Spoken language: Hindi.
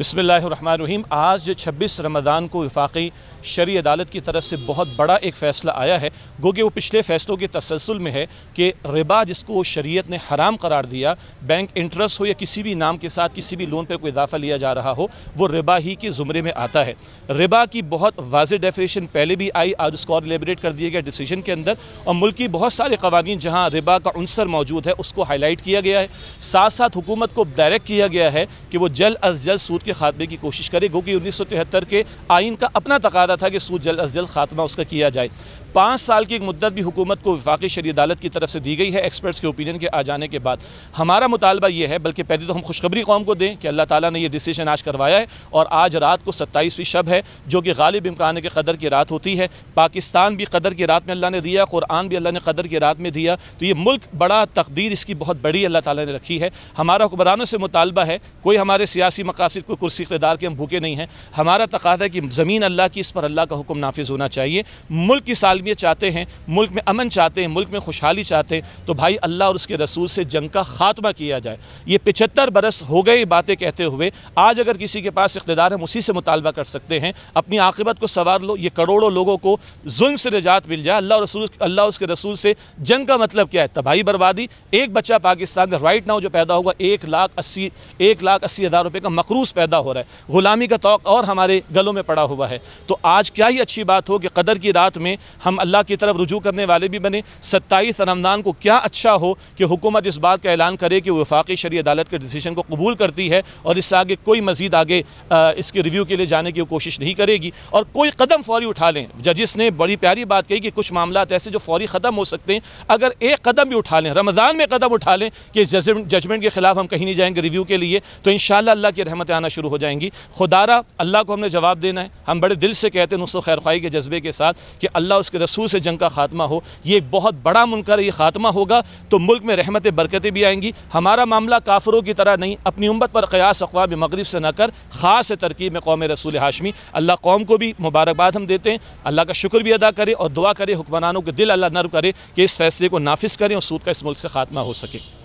बसमीम आज जो छब्बीस रमज़ान को वफाक़ी शरी अदालत की तरफ से बहुत बड़ा एक फ़ैसला आया है गो कि वो पिछले फ़ैसलों के तसलसल में है कि रिबा जिसको शरीयत ने हराम करार दिया बैंक इंटरेस्ट हो या किसी भी नाम के साथ किसी भी लोन पर कोई इजाफ़ा लिया जा रहा हो वो रिबा ही के ज़ुमरे में आता है रिबा की बहुत वाज डेफिनेशन पहले भी आई आज उसको और एलेबरेट कर दिया गया डिसीजन के अंदर और मुल्क की बहुत सारे कवानीन जहाँ रिबा का अनसर मौजूद है उसको हाईलाइट किया गया है साथ साथ हुकूमत को डायरेक्ट किया गया है कि वो जल्द अज जल्द सूद के खात्मे की कोशिश करे उन्नीस सौ उन्नीस के आइन का अपना तकादा था कि सूद जल्द अज जल्द खात्मा उसका किया जाए पाँच साल की एक मुद्दत भी हुकूमत को विफाक शरी अदालत की तरफ से दी गई है एक्सपर्ट्स के ओपिनियन के आ जाने के बाद हमारा मुतालबा यह है बल्कि पहले तो हम खुशखबरी कौम को दें कि अल्लाह ताली ने यह डिसीजन आज करवाया है और आज रात को सत्ताईसवीं शब है जो कि गालिब इमकान के कदर की रात होती है पाकिस्तान भी कदर की रात में अल्लाह ने दिया कुरान भी अल्लाह ने कदर की रात में दिया तो ये मुल्क बड़ा तकदीर इसकी बहुत बड़ी अल्लाह ताली ने रखी है हमारा हुक्मरानों से मुतालबा है कोई हमारे सियासी मकासद कोई कुर्सी इकतदार के हम भूखे नहीं हैं हमारा तकाद है कि ज़मीन अल्लाह की इस पर अल्लाह का हुक्म नाफिज होना चाहिए मुल्क की साल सालमियत चाहते हैं मुल्क में अमन चाहते हैं मुल्क में खुशहाली चाहते हैं तो भाई अल्लाह और उसके रसूल से जंग का ख़ात्मा किया जाए ये पिछहत्तर बरस हो गए बातें कहते हुए आज अगर किसी के पास इकतदार हम उसी से मुतालबा कर सकते हैं अपनी आकबत को सवार लो ये करोड़ों लोगों को जुल्म से निजात मिल जाए अल्लाह रसूल अल्लाह उसके रसूल से जंग का मतलब क्या है तबाही बर्बादी एक बच्चा पाकिस्तान का राइट नाउ जो पैदा होगा एक लाख अस्सी एक लाख अस्सी हज़ार रुपये का मकरूस पैदा हो रहा है ग़ुलामी का तोक़ और हमारे गलों में पड़ा हुआ है तो आज क्या ही अच्छी बात हो कि कदर की रात में हम हम अल्लाह की तरफ रुजू करने वाले भी बने सत्ताईस रमज़ान को क्या अच्छा हो कि हुकूमत इस बात का ऐलान करे कि वफाक़ी शरी अदालत के डिसीजन को कबूल करती है और इससे आगे कोई मज़ीद आगे इसके रिव्यू के लिए जाने की कोशिश नहीं करेगी और कोई कदम फौरी उठा लें जजिस ने बड़ी प्यारी बात कही कि कुछ मामला ऐसे जो फौरी ख़त्म हो सकते हैं अगर एक कदम भी उठा लें रमज़ान में कदम उठा लें कि जजमेंट के ख़िलाफ़ हम कहीं नहीं जाएंगे रिव्यू के लिए तो इन अल्लाह की रहमतें आना शुरू हो जाएंगी खुदारा अल्लाह को हमने जवाब देना है हम बड़े दिल से कहते हैं नुस्ख के जज्बे के साथ कि अल्लाह उसके रसूल से जंग का खात्मा हो ये बहुत बड़ा मुनकर ये खात्मा होगा तो मुल्क में रहमत बरकतें भी आएंगी हमारा मामला काफरों की तरह नहीं अपनी उम्मत पर क़यास अकवाब मगरब से न कर ख़ास तरकीब में कौम रसूल हाशमी अल्लाह कौम को भी मुबारकबाद हम देते हैं अल्लाह का शुक्र भी अदा करें और दुआ करें हुक्मरानों के दिल अल्लाह नर्व करे कि इस फैसले को नाफिज करें और सूद का इस मुल्क से खात्मा हो सके